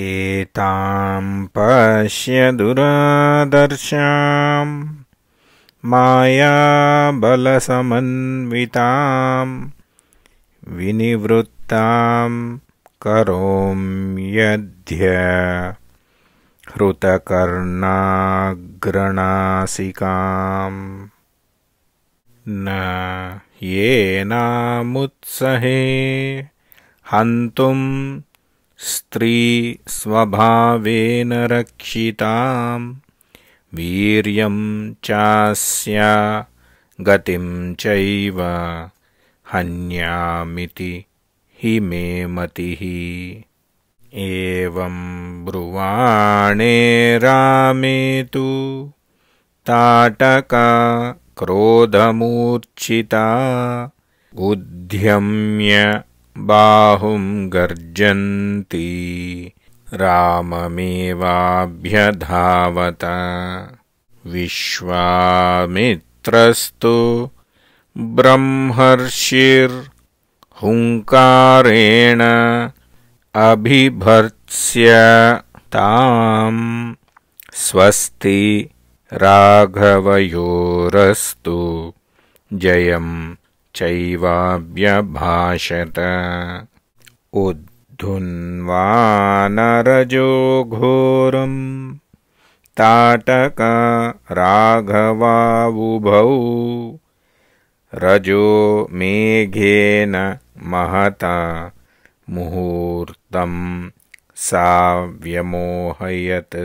एतां पश्य दुरादर्शाम् मायाबलसमन्विताम् विनिवृत्ताम् करोम् यद्य हृतकर्णाग्रणासिकाम् न येनामुत्सहे हन्तुम् स्वभावेन रक्षिताम् वीर्यं चास्या गतिं चैव हन्यामिति हि मे मतिः एवम् ब्रुवाणेरामे तु ताटका क्रोधमूर्च्छिता उद्धम्य बाहुं गर्जन्ति राममेवाभ्यधावत विश्वामित्रस्तु ब्रह्मर्षिर्हुङ्कारेण अभिभर्त्स्य तां स्वस्ति राघवयोरस्तु जयम् चैवाभ्यभाषत उद्धुन्वानरजो घोरं राघवावुभौ रजो मेघेन महता मुहूर्तं व्यमोहयत्